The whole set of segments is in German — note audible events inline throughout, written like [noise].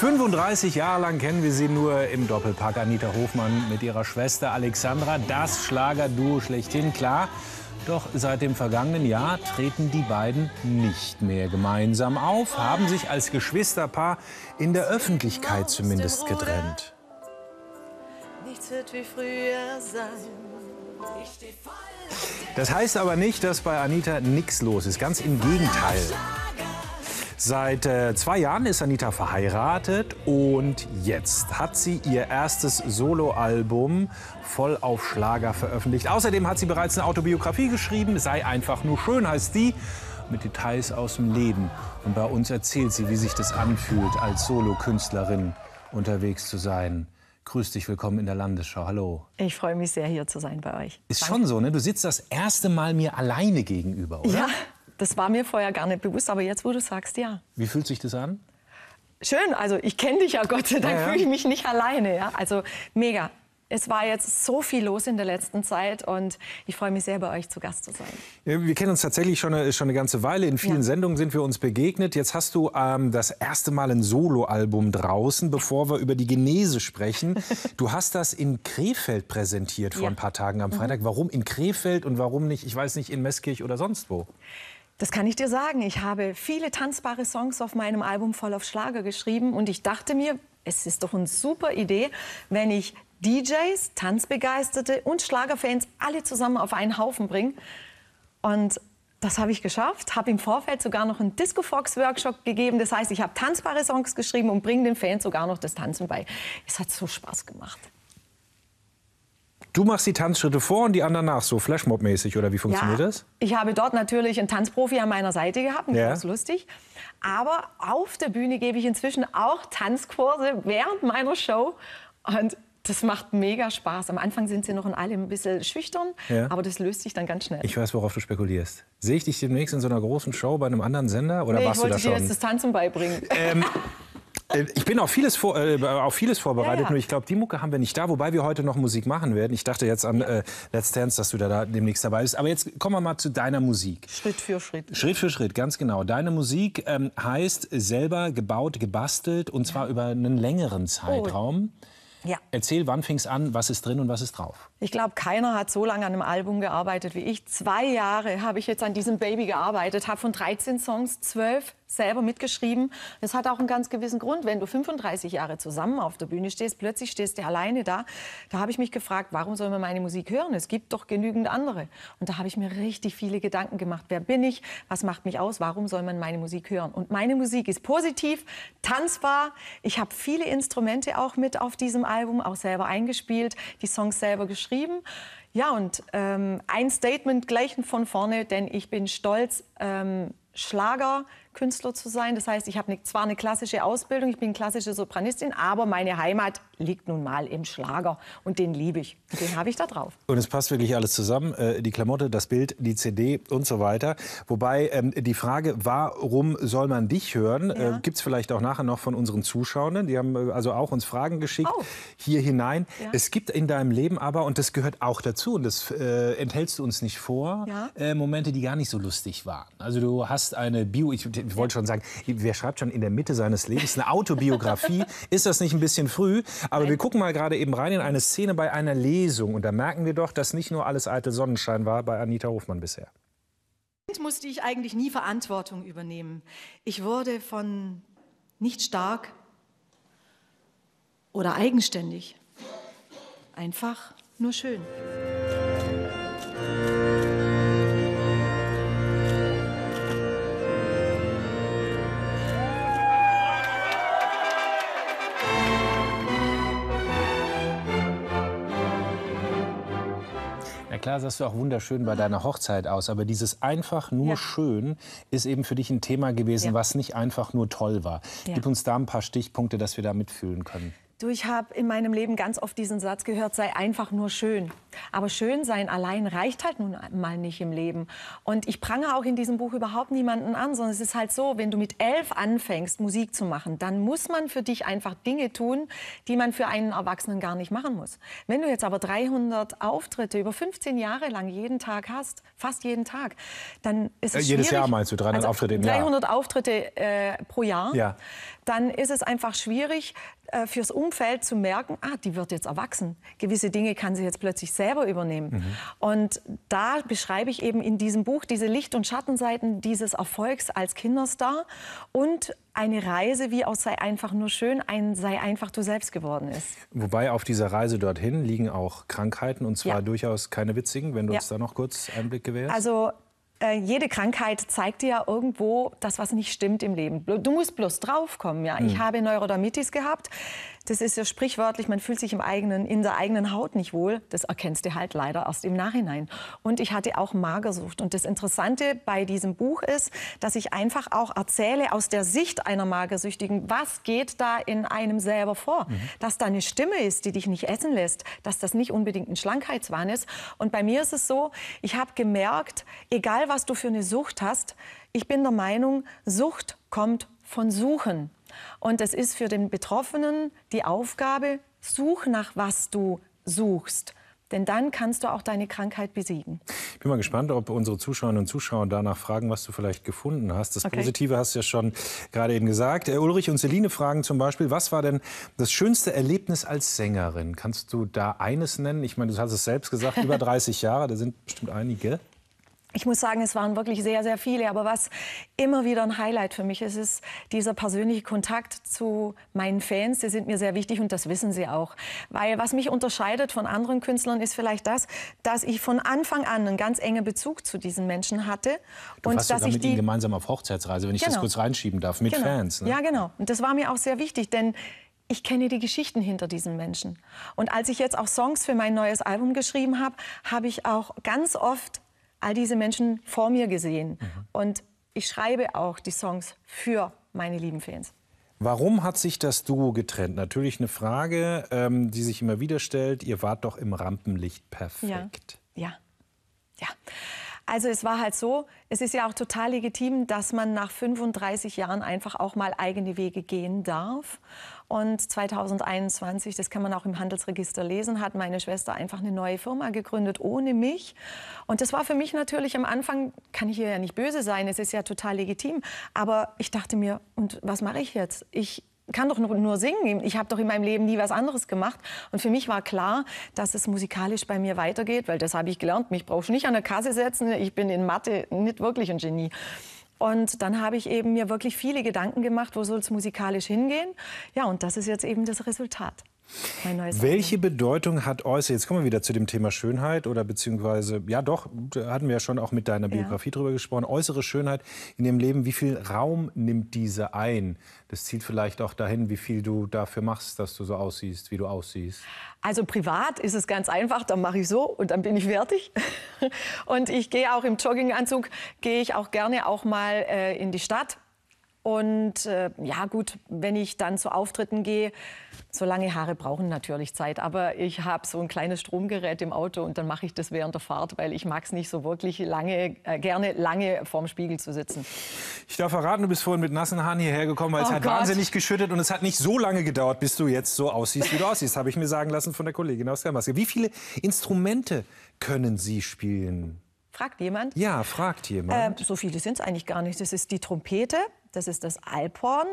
35 Jahre lang kennen wir sie nur im Doppelpack. Anita Hofmann mit ihrer Schwester Alexandra, das Schlagerduo schlechthin, klar. Doch seit dem vergangenen Jahr treten die beiden nicht mehr gemeinsam auf, haben sich als Geschwisterpaar in der Öffentlichkeit zumindest getrennt. Nichts wird wie früher sein. Das heißt aber nicht, dass bei Anita nichts los ist. Ganz im Gegenteil. Seit äh, zwei Jahren ist Anita verheiratet und jetzt hat sie ihr erstes Soloalbum voll auf Schlager veröffentlicht. Außerdem hat sie bereits eine Autobiografie geschrieben, sei einfach nur schön heißt die, mit Details aus dem Leben. Und bei uns erzählt sie, wie sich das anfühlt, als Solokünstlerin unterwegs zu sein. Grüß dich, willkommen in der Landesschau. Hallo. Ich freue mich sehr, hier zu sein bei euch. Ist Danke. schon so, ne? Du sitzt das erste Mal mir alleine gegenüber, oder? Ja, das war mir vorher gar nicht bewusst, aber jetzt, wo du sagst, ja. Wie fühlt sich das an? Schön, also ich kenne dich ja, Gott sei Dank ja, ja. fühle ich mich nicht alleine. Ja? Also mega. Es war jetzt so viel los in der letzten Zeit und ich freue mich sehr, bei euch zu Gast zu sein. Wir kennen uns tatsächlich schon eine, äh, schon eine ganze Weile. In vielen ja. Sendungen sind wir uns begegnet. Jetzt hast du ähm, das erste Mal ein Soloalbum draußen, bevor wir über die Genese sprechen. [laughs] Du hast das in Krefeld präsentiert vor ja. ein paar Tagen am mhm. Freitag. Warum in Krefeld und warum nicht, ich weiß nicht, in Meßkirch oder sonst wo? Das kann ich dir sagen. Ich habe viele tanzbare Songs auf meinem Album Voll auf Schlager geschrieben und ich dachte mir, es ist doch eine super Idee, wenn ich DJs, Tanzbegeisterte und Schlagerfans alle zusammen auf einen Haufen bringe. Und das habe ich geschafft, habe im Vorfeld sogar noch einen Disco Fox Workshop gegeben. Das heißt, ich habe tanzbare Songs geschrieben und bringe den Fans sogar noch das Tanzen bei. Es hat so Spaß gemacht. Du machst die Tanzschritte vor und die anderen nach, so Flashmob-mäßig oder wie funktioniert ja, das? Ich habe dort natürlich einen Tanzprofi an meiner Seite gehabt, und ja. lustig. Aber auf der Bühne gebe ich inzwischen auch Tanzkurse während meiner Show und das macht mega Spaß. Am Anfang sind sie noch in allem ein bisschen schüchtern, ja. aber das löst sich dann ganz schnell. Ich weiß, worauf du spekulierst. Sehe ich dich demnächst in so einer großen Show bei einem anderen Sender oder nee, warst du da schon? Ich wollte dir jetzt das Tanzen beibringen. Ähm, [laughs] Ich bin auf vieles, vor, äh, auf vieles vorbereitet, ja, ja. nur ich glaube, die Mucke haben wir nicht da, wobei wir heute noch Musik machen werden. Ich dachte jetzt an äh, Let's Dance, dass du da, demnächst dabei bist. Aber jetzt kommen wir mal zu deiner Musik. Schritt für Schritt. Schritt für Schritt, ganz genau. Deine Musik ähm, heißt selber gebaut, gebastelt und zwar ja. über einen längeren Zeitraum. Oh. Ja. Erzähl, wann fing es an, was ist drin und was ist drauf? Ich glaube, keiner hat so lange an einem Album gearbeitet wie ich. Zwei Jahre habe ich jetzt an diesem Baby gearbeitet, habe von 13 Songs zwölf selber mitgeschrieben. Das hat auch einen ganz gewissen Grund. Wenn du 35 Jahre zusammen auf der Bühne stehst, plötzlich stehst du alleine da. Da habe ich mich gefragt, warum soll man meine Musik hören? Es gibt doch genügend andere. Und da habe ich mir richtig viele Gedanken gemacht. Wer bin ich? Was macht mich aus? Warum soll man meine Musik hören? Und meine Musik ist positiv, tanzbar. Ich habe viele Instrumente auch mit auf diesem Album, auch selber eingespielt, die Songs selber geschrieben. Ja, und ähm, ein Statement gleich von vorne, denn ich bin stolz, ähm, Schlager Künstler zu sein. Das heißt, ich habe ne, zwar eine klassische Ausbildung, ich bin klassische Sopranistin, aber meine Heimat liegt nun mal im Schlager und den liebe ich. Den habe ich da drauf. Und es passt wirklich alles zusammen. Äh, die Klamotte, das Bild, die CD und so weiter. Wobei ähm, die Frage, warum soll man dich hören, äh, ja. gibt es vielleicht auch nachher noch von unseren Zuschauenden. Die haben äh, also auch uns Fragen geschickt oh. hier hinein. Ja. Es gibt in deinem Leben aber, und das gehört auch dazu, und das äh, enthältst du uns nicht vor, ja. äh, Momente, die gar nicht so lustig waren. Also du hast eine Bio, ich, ich wollte schon sagen, wer schreibt schon in der Mitte seines Lebens eine Autobiografie? [laughs] Ist das nicht ein bisschen früh? Aber wir gucken mal gerade eben rein in eine Szene bei einer Lesung. Und da merken wir doch, dass nicht nur alles eitel Sonnenschein war bei Anita Hofmann bisher. Kind Musste ich eigentlich nie Verantwortung übernehmen. Ich wurde von nicht stark oder eigenständig einfach nur schön. klar sahst du auch wunderschön bei deiner Hochzeit aus, aber dieses einfach nur ja. schön ist eben für dich ein Thema gewesen, ja. was nicht einfach nur toll war. Gib uns da ein paar Stichpunkte, dass wir da mitfühlen können. Du, ich habe in meinem Leben ganz oft diesen Satz gehört, sei einfach nur schön. Aber schön sein allein reicht halt nun mal nicht im Leben. Und ich prange auch in diesem Buch überhaupt niemanden an, sondern es ist halt so, wenn du mit elf anfängst, Musik zu machen, dann muss man für dich einfach Dinge tun, die man für einen Erwachsenen gar nicht machen muss. Wenn du jetzt aber 300 Auftritte über 15 Jahre lang jeden Tag hast, fast jeden Tag, dann ist es äh, jedes schwierig. Jahr meinst du 300 also Auftritte im Jahr? 300 Auftritte äh, pro Jahr. Ja. Dann ist es einfach schwierig, äh, fürs Umfeld zu merken, ah, die wird jetzt erwachsen. Gewisse Dinge kann sie jetzt plötzlich selber übernehmen. Mhm. Und da beschreibe ich eben in diesem Buch diese Licht- und Schattenseiten dieses Erfolgs als Kinderstar und eine Reise, wie auch Sei einfach nur schön, ein Sei einfach du selbst geworden ist. Wobei auf dieser Reise dorthin liegen auch Krankheiten und zwar ja. durchaus keine witzigen, wenn du ja. uns da noch kurz Einblick gewährst. Also äh, jede Krankheit zeigt dir ja irgendwo das, was nicht stimmt im Leben. Du musst bloß draufkommen. Ja? Mhm. Ich habe Neurodermitis gehabt das ist ja sprichwörtlich, man fühlt sich im eigenen, in der eigenen Haut nicht wohl. Das erkennst du halt leider erst im Nachhinein. Und ich hatte auch Magersucht. Und das Interessante bei diesem Buch ist, dass ich einfach auch erzähle aus der Sicht einer Magersüchtigen, was geht da in einem selber vor. Mhm. Dass da eine Stimme ist, die dich nicht essen lässt, dass das nicht unbedingt ein Schlankheitswahn ist. Und bei mir ist es so, ich habe gemerkt, egal was du für eine Sucht hast, ich bin der Meinung, Sucht kommt von Suchen. Und es ist für den Betroffenen die Aufgabe, such nach, was du suchst. Denn dann kannst du auch deine Krankheit besiegen. Ich bin mal gespannt, ob unsere Zuschauerinnen und Zuschauer danach fragen, was du vielleicht gefunden hast. Das okay. Positive hast du ja schon gerade eben gesagt. Äh, Ulrich und Celine fragen zum Beispiel, was war denn das schönste Erlebnis als Sängerin? Kannst du da eines nennen? Ich meine, du hast es selbst gesagt, über 30 [laughs] Jahre, da sind bestimmt einige. Ich muss sagen, es waren wirklich sehr, sehr viele. Aber was immer wieder ein Highlight für mich ist, ist dieser persönliche Kontakt zu meinen Fans. Die sind mir sehr wichtig und das wissen sie auch. Weil was mich unterscheidet von anderen Künstlern ist vielleicht das, dass ich von Anfang an einen ganz engen Bezug zu diesen Menschen hatte. Du und dass sogar ich mit die... ihnen gemeinsam auf Hochzeitsreise, wenn ich genau. das kurz reinschieben darf, mit genau. Fans. Ne? Ja, genau. Und das war mir auch sehr wichtig, denn ich kenne die Geschichten hinter diesen Menschen. Und als ich jetzt auch Songs für mein neues Album geschrieben habe, habe ich auch ganz oft all diese Menschen vor mir gesehen. Mhm. Und ich schreibe auch die Songs für meine lieben Fans. Warum hat sich das Duo getrennt? Natürlich eine Frage, ähm, die sich immer wieder stellt. Ihr wart doch im Rampenlicht perfekt. Ja. ja. Also es war halt so, es ist ja auch total legitim, dass man nach 35 Jahren einfach auch mal eigene Wege gehen darf. Und 2021, das kann man auch im Handelsregister lesen, hat meine Schwester einfach eine neue Firma gegründet ohne mich. Und das war für mich natürlich am Anfang, kann ich ihr ja nicht böse sein, es ist ja total legitim. Aber ich dachte mir, und was mache ich jetzt? Ich kann doch nur singen. Ich habe doch in meinem Leben nie was anderes gemacht. Und für mich war klar, dass es musikalisch bei mir weitergeht, weil das habe ich gelernt. Mich brauchst du nicht an der Kasse setzen. Ich bin in Mathe nicht wirklich ein Genie. Und dann habe ich eben mir wirklich viele Gedanken gemacht, wo soll es musikalisch hingehen. Ja, und das ist jetzt eben das Resultat. Mein neues Welche Album. Bedeutung hat äußere, jetzt kommen wir wieder zu dem Thema Schönheit oder beziehungsweise, ja doch, hatten wir ja schon auch mit deiner Biografie ja. drüber gesprochen, äußere Schönheit in dem Leben, wie viel Raum nimmt diese ein? Das zielt vielleicht auch dahin, wie viel du dafür machst, dass du so aussiehst, wie du aussiehst. Also privat ist es ganz einfach, dann mache ich so und dann bin ich fertig. [laughs] Und ich gehe auch im Jogginganzug, gehe ich auch gerne auch mal äh, in die Stadt und äh, ja gut, wenn ich dann zu Auftritten gehe, so lange Haare brauchen natürlich Zeit, aber ich habe so ein kleines Stromgerät im Auto und dann mache ich das während der Fahrt, weil ich mag es nicht so wirklich lange, äh, gerne lange vorm Spiegel zu sitzen. Ich darf verraten, du bist vorhin mit nassen Haaren hierher gekommen, weil oh es hat Gott. wahnsinnig geschüttet und es hat nicht so lange gedauert, bis du jetzt so aussiehst, wie du aussiehst, habe ich mir sagen lassen von der Kollegin aus der Maske. Wie viele Instrumente können Sie spielen? Fragt jemand? Ja, fragt jemand. Äh, so viele sind es eigentlich gar nicht. Das ist die Trompete, das ist das Alphorn,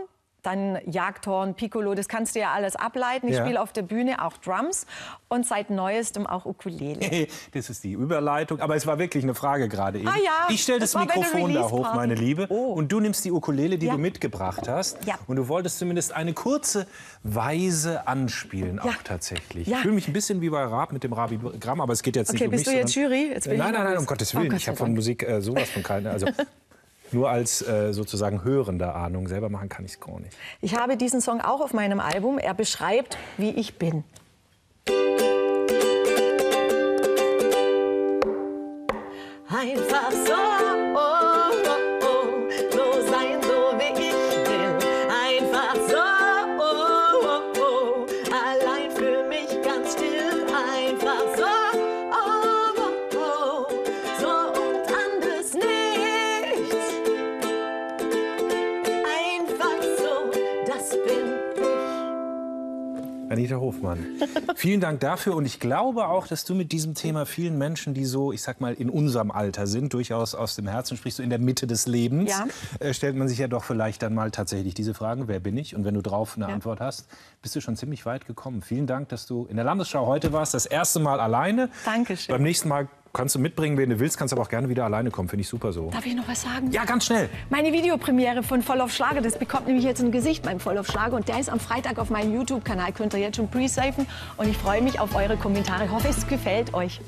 dann Jagdhorn, Piccolo, das kannst du ja alles ableiten. Ich ja. spiele auf der Bühne auch Drums und seit neuestem auch Ukulele. [laughs] das ist die Überleitung, aber es war wirklich eine Frage gerade eben. Ah, ja. Ich stelle das, das Mikrofon da hoch, meine Liebe, oh. und du nimmst die Ukulele, die ja. du mitgebracht hast ja. und du wolltest zumindest eine kurze Weise anspielen auch tatsächlich. Ich fühle mich ein bisschen wie bei Rab mit dem Rabi Gramm, aber es geht jetzt okay, nicht um mich. Okay, bist du jetzt Jury? Jetzt nein, nein, nein, um Gottes oh Willen, oh, Gott ich habe oh von Musik äh, sowas von keine, also [laughs] nur als äh, sozusagen hörender Ahnung. Selber machen kann ich es gar nicht. Ich habe diesen Song auch auf meinem Album. Er beschreibt, wie ich bin. Einfach so. Anita Hofmann. [laughs] Vielen Dank dafür und ich glaube auch, dass du mit diesem Thema vielen Menschen, die so, ich sag mal, in unserem Alter sind, durchaus aus dem Herzen sprichst, so in der Mitte des Lebens, ja. äh, stellt man sich ja doch vielleicht dann mal tatsächlich diese Fragen, wer bin ich? Und wenn du drauf eine ja. Antwort hast, bist du schon ziemlich weit gekommen. Vielen Dank, dass du in der Landesschau heute warst, das erste Mal alleine. Dankeschön. Beim nächsten Mal kannst du mitbringen, wen du willst, kannst aber auch gerne wieder alleine kommen. Finde ich super so. Darf ich noch was sagen? Ja, ganz schnell. Meine Videopremiere von Voll auf Schlager, das bekommt nämlich jetzt ein Gesicht mein Voll auf Schlager. Und der ist am Freitag auf meinem YouTube-Kanal. Könnt ihr jetzt schon pre-safen. Und ich freue mich auf eure Kommentare. Ich hoffe, es gefällt euch.